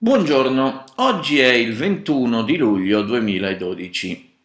Buongiorno, oggi è il 21 di luglio 2012.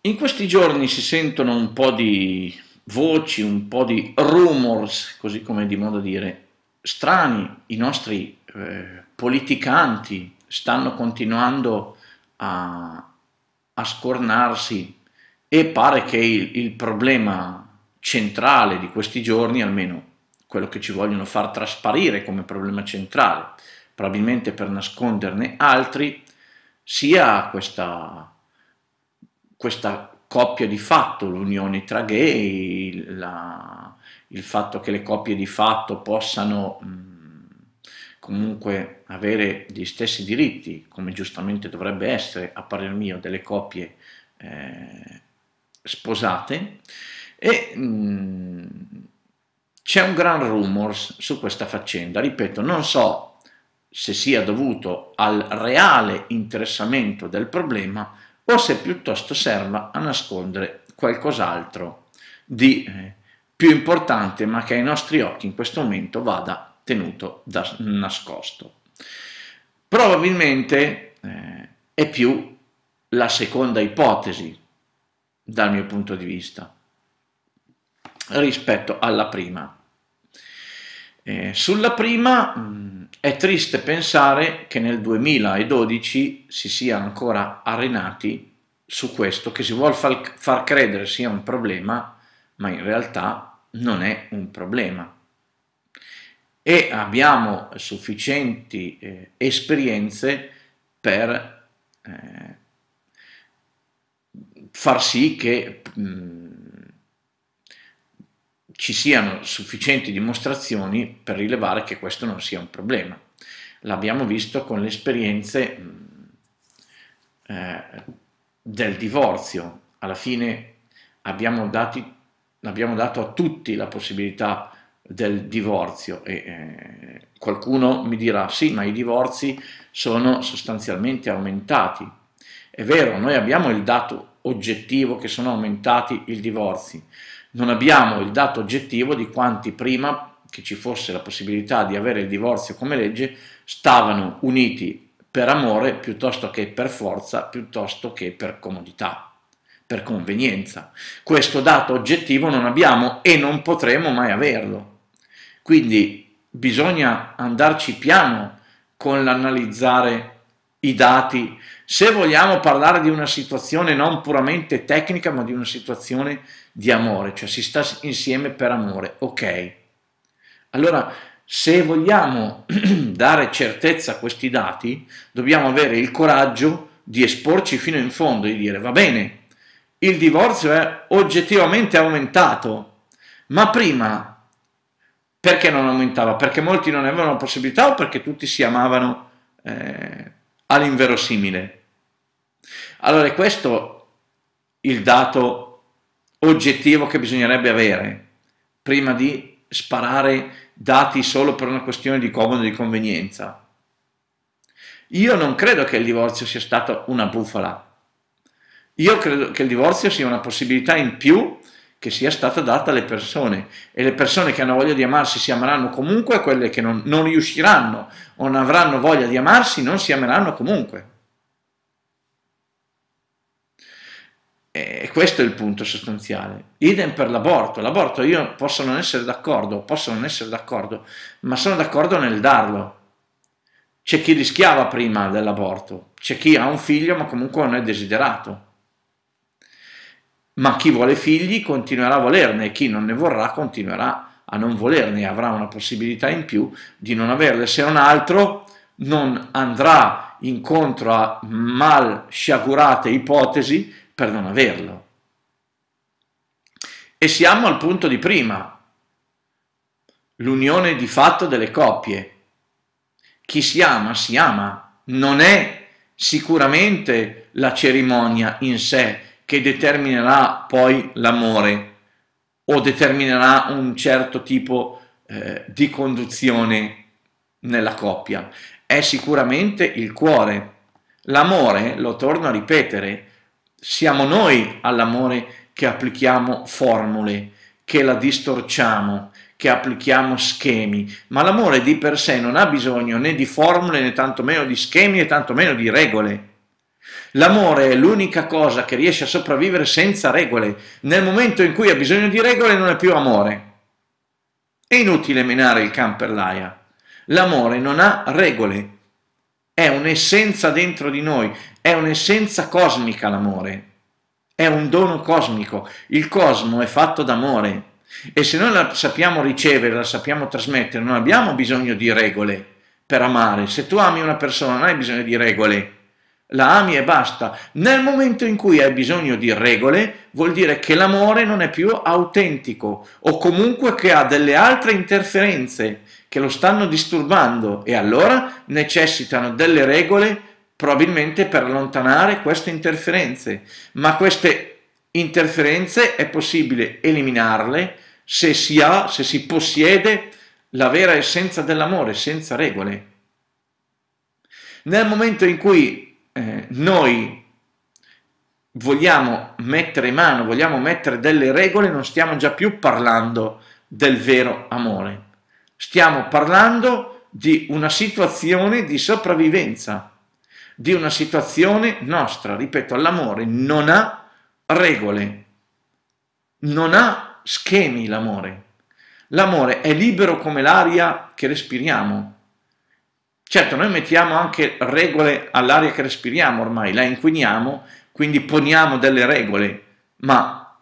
In questi giorni si sentono un po' di voci, un po' di rumors, così come di modo dire, strani. I nostri eh, politicanti stanno continuando a, a, scornarsi e pare che il, il problema centrale di questi giorni, almeno quello che ci vogliono far trasparire come problema centrale, probabilmente per nasconderne altri, sia questa, questa coppia di fatto, l'unione tra gay, la, il fatto che le coppie di fatto possano mh, comunque avere gli stessi diritti, come giustamente dovrebbe essere, a parer mio, delle coppie eh, sposate, e mh, c'è un gran rumors su questa faccenda, ripeto, non so se sia dovuto al reale interessamento del problema o se piuttosto serva a nascondere qualcos'altro di eh, più importante ma che ai nostri occhi in questo momento vada tenuto da, nascosto. Probabilmente eh, è più la seconda ipotesi dal mio punto di vista rispetto alla prima. Eh, sulla prima mh, mm, è triste pensare che nel 2012 si sia ancora arenati su questo che si vuole far, far credere sia un problema, ma in realtà non è un problema e abbiamo sufficienti eh, esperienze per eh, far sì che mh, mm, ci siano sufficienti dimostrazioni per rilevare che questo non sia un problema. L'abbiamo visto con le esperienze mm, eh, del divorzio. Alla fine abbiamo, dati, abbiamo, dato a tutti la possibilità del divorzio e eh, qualcuno mi dirà sì, ma i divorzi sono sostanzialmente aumentati. È vero, noi abbiamo il dato oggettivo che sono aumentati i divorzi, non abbiamo il dato oggettivo di quanti prima che ci fosse la possibilità di avere il divorzio come legge stavano uniti per amore piuttosto che per forza, piuttosto che per comodità, per convenienza. Questo dato oggettivo non abbiamo e non potremo mai averlo. Quindi bisogna andarci piano con l'analizzare i dati, se vogliamo parlare di una situazione non puramente tecnica, ma di una situazione di amore, cioè si sta insieme per amore, ok? Allora, se vogliamo dare certezza a questi dati, dobbiamo avere il coraggio di esporci fino in fondo, di dire va bene, il divorzio è oggettivamente aumentato, ma prima perché non aumentava? Perché molti non avevano la possibilità o perché tutti si amavano eh, all'inverosimile. Allora è questo il dato oggettivo che bisognerebbe avere prima di sparare dati solo per una questione di comodo e di convenienza. Io non credo che il divorzio sia stato una bufala. Io credo che il divorzio sia una possibilità in più che sia stata data alle persone e le persone che hanno voglia di amarsi si ameranno comunque, quelle che non, non riusciranno o non avranno voglia di amarsi non si ameranno comunque. E questo è il punto sostanziale. Idem per l'aborto. L'aborto io posso non essere d'accordo, posso non essere d'accordo, ma sono d'accordo nel darlo. C'è chi rischiava prima dell'aborto, c'è chi ha un figlio ma comunque non è desiderato ma chi vuole figli continuerà a volerne e chi non ne vorrà continuerà a non volerne, avrà una possibilità in più di non averle, se non altro non andrà incontro a mal sciagurate ipotesi per non averlo. E siamo al punto di prima, l'unione di fatto delle coppie. Chi si ama, si ama, non è sicuramente la cerimonia in sé che determinerà poi l'amore o determinerà un certo tipo eh, di conduzione nella coppia. È sicuramente il cuore. L'amore, lo torno a ripetere, siamo noi all'amore che applichiamo formule, che la distorciamo, che applichiamo schemi, ma l'amore di per sé non ha bisogno né di formule né tantomeno di schemi né tantomeno di regole. L'amore è l'unica cosa che riesce a sopravvivere senza regole. Nel momento in cui ha bisogno di regole non è più amore. È inutile menare il can per l'aia. L'amore non ha regole. È un'essenza dentro di noi, è un'essenza cosmica l'amore. È un dono cosmico. Il cosmo è fatto d'amore. E se noi la sappiamo ricevere, la sappiamo trasmettere, non abbiamo bisogno di regole per amare. Se tu ami una persona non hai bisogno di regole la ami e basta. Nel momento in cui hai bisogno di regole, vuol dire che l'amore non è più autentico o comunque che ha delle altre interferenze che lo stanno disturbando e allora necessitano delle regole probabilmente per allontanare queste interferenze. Ma queste interferenze è possibile eliminarle se si ha, se si possiede la vera essenza dell'amore, senza regole. Nel momento in cui eh, noi vogliamo mettere mano, vogliamo mettere delle regole, non stiamo già più parlando del vero amore, stiamo parlando di una situazione di sopravvivenza, di una situazione nostra, ripeto, l'amore non ha regole, non ha schemi l'amore, l'amore è libero come l'aria che respiriamo, Certo, noi mettiamo anche regole all'aria che respiriamo ormai, la inquiniamo, quindi poniamo delle regole, ma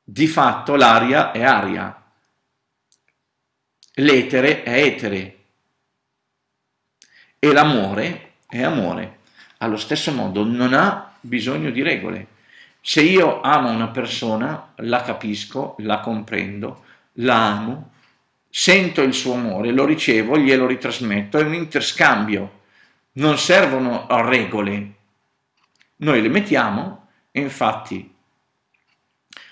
di fatto l'aria è aria, l'etere è etere e l'amore è amore. Allo stesso modo non ha bisogno di regole. Se io amo una persona, la capisco, la comprendo, la amo, sento il suo amore, lo ricevo, glielo ritrasmetto, è un interscambio, non servono regole, noi le mettiamo e infatti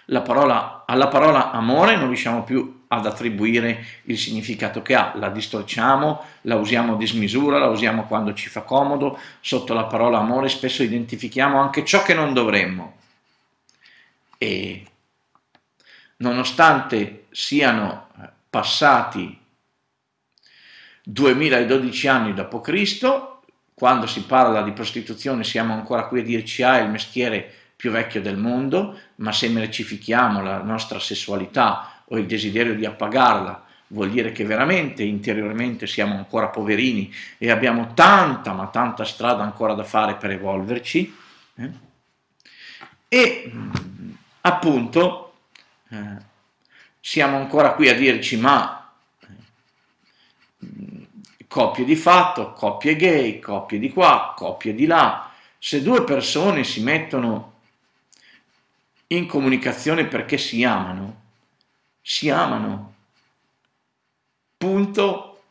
parola, alla parola amore non riusciamo più ad attribuire il significato che ha, la distorciamo, la usiamo a dismisura, la usiamo quando ci fa comodo, sotto la parola amore spesso identifichiamo anche ciò che non dovremmo. E nonostante siano passati 2012 anni dopo Cristo, quando si parla di prostituzione siamo ancora qui a dirci ah è il mestiere più vecchio del mondo, ma se mercifichiamo la nostra sessualità o il desiderio di appagarla, vuol dire che veramente interiormente siamo ancora poverini e abbiamo tanta, ma tanta strada ancora da fare per evolverci. Eh? E mm, appunto eh, siamo ancora qui a dirci ma mm, coppie di fatto, coppie gay, coppie di qua, coppie di là. Se due persone si mettono in comunicazione perché si amano, si amano. Punto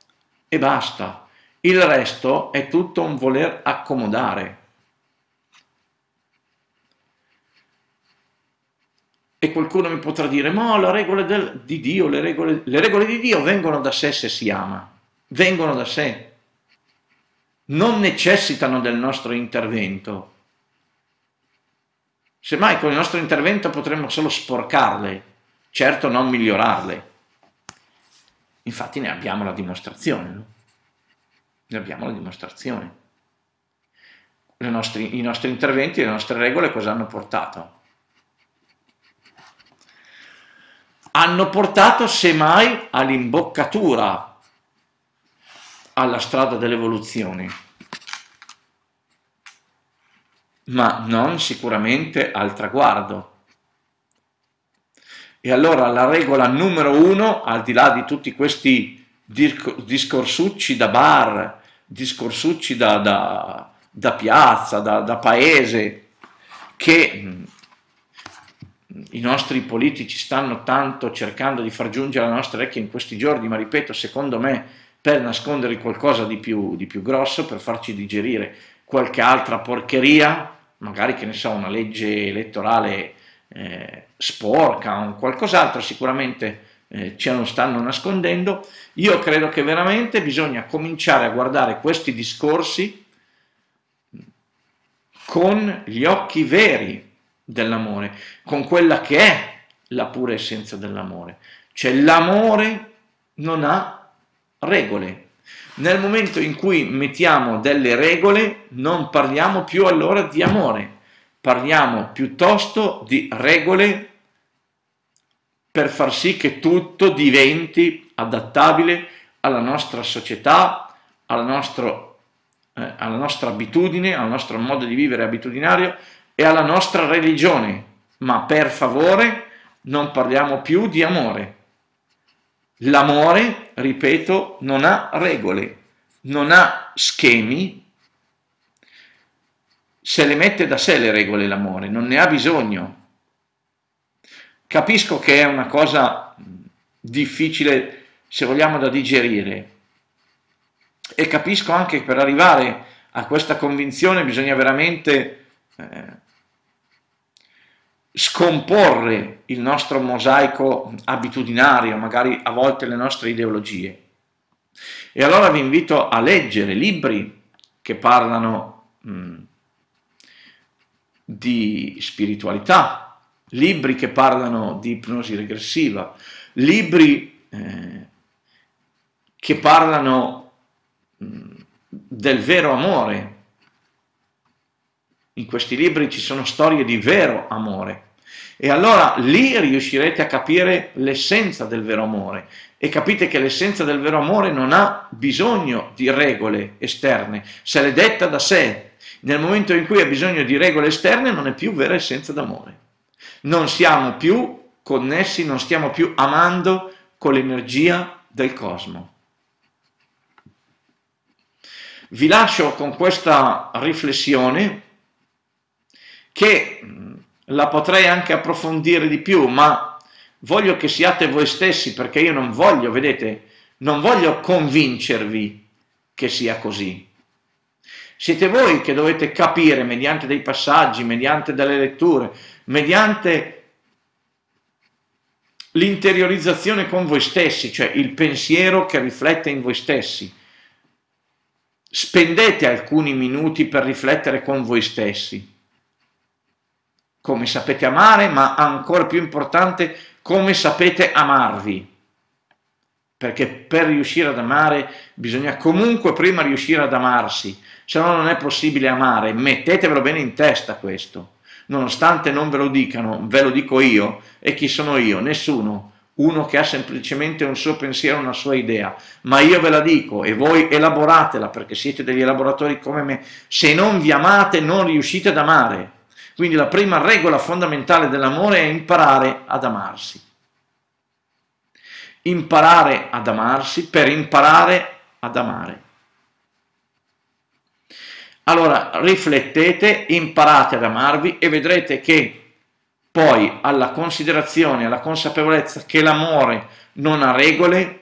e basta. Il resto è tutto un voler accomodare. E qualcuno mi potrà dire, ma le regole del, di Dio, le regole, le regole di Dio vengono da sé se si ama, vengono da sé, non necessitano del nostro intervento. Semmai con il nostro intervento potremmo solo sporcarle, certo non migliorarle. Infatti ne abbiamo la dimostrazione, no? ne abbiamo la dimostrazione. Nostre, I nostri interventi, le nostre regole cosa hanno portato? hanno portato semmai all'imboccatura alla strada dell'evoluzione ma non sicuramente al traguardo. E allora la regola numero uno, al di là di tutti questi discorsucci da bar, discorsucci da, da, da piazza, da, da paese, che i nostri politici stanno tanto cercando di far giungere alle nostra orecchia in questi giorni, ma ripeto, secondo me per nascondere qualcosa di più, di più grosso, per farci digerire qualche altra porcheria, magari che ne so, una legge elettorale eh, sporca o qualcos'altro, sicuramente eh, ce lo stanno nascondendo. Io credo che veramente bisogna cominciare a guardare questi discorsi con gli occhi veri, dell'amore, con quella che è la pura essenza dell'amore. Cioè l'amore non ha regole. Nel momento in cui mettiamo delle regole, non parliamo più allora di amore, parliamo piuttosto di regole per far sì che tutto diventi adattabile alla nostra società, alla, nostro, eh, alla nostra abitudine, al nostro modo di vivere abitudinario, e alla nostra religione, ma per favore non parliamo più di amore. L'amore, ripeto, non ha regole, non ha schemi, se le mette da sé le regole l'amore, non ne ha bisogno. Capisco che è una cosa difficile, se vogliamo, da digerire e capisco anche che per arrivare a questa convinzione bisogna veramente eh, scomporre il nostro mosaico abitudinario, magari a volte le nostre ideologie. E allora vi invito a leggere libri che parlano mh, mm, di spiritualità, libri che parlano di ipnosi regressiva, libri eh, che parlano mh, mm, del vero amore, in questi libri ci sono storie di vero amore, e allora lì riuscirete a capire l'essenza del vero amore e capite che l'essenza del vero amore non ha bisogno di regole esterne, se l'è detta da sé. Nel momento in cui ha bisogno di regole esterne non è più vera essenza d'amore. Non siamo più connessi, non stiamo più amando con l'energia del cosmo. Vi lascio con questa riflessione che mm, la potrei anche approfondire di più, ma voglio che siate voi stessi perché io non voglio, vedete, non voglio convincervi che sia così. Siete voi che dovete capire mediante dei passaggi, mediante delle letture, mediante l'interiorizzazione con voi stessi, cioè il pensiero che riflette in voi stessi. Spendete alcuni minuti per riflettere con voi stessi come sapete amare, ma ancora più importante, come sapete amarvi. Perché per riuscire ad amare bisogna comunque prima riuscire ad amarsi, se no non è possibile amare, mettetevelo bene in testa questo. Nonostante non ve lo dicano, ve lo dico io, e chi sono io? Nessuno uno che ha semplicemente un suo pensiero, una sua idea, ma io ve la dico e voi elaboratela perché siete degli elaboratori come me, se non vi amate non riuscite ad amare, quindi la prima regola fondamentale dell'amore è imparare ad amarsi. Imparare ad amarsi per imparare ad amare. Allora riflettete, imparate ad amarvi e vedrete che poi alla considerazione, alla consapevolezza che l'amore non ha regole,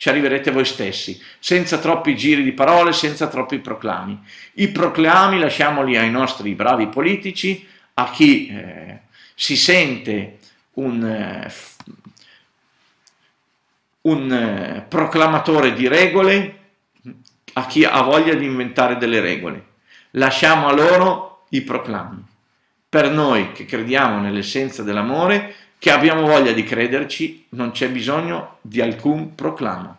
ci arriverete voi stessi, senza troppi giri di parole, senza troppi proclami. I proclami lasciamoli ai nostri bravi politici, a chi eh, si sente un, eh, un eh, proclamatore di regole, a chi ha voglia di inventare delle regole. Lasciamo a loro i proclami. Per noi che crediamo nell'essenza dell'amore, che abbiamo voglia di crederci, non c'è bisogno di alcun proclama.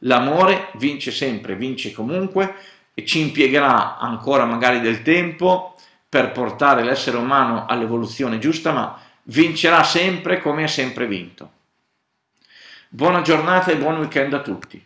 L'amore vince sempre, vince comunque e ci impiegherà ancora magari del tempo per portare l'essere umano all'evoluzione giusta, ma vincerà sempre come ha sempre vinto. Buona giornata e buon weekend a tutti.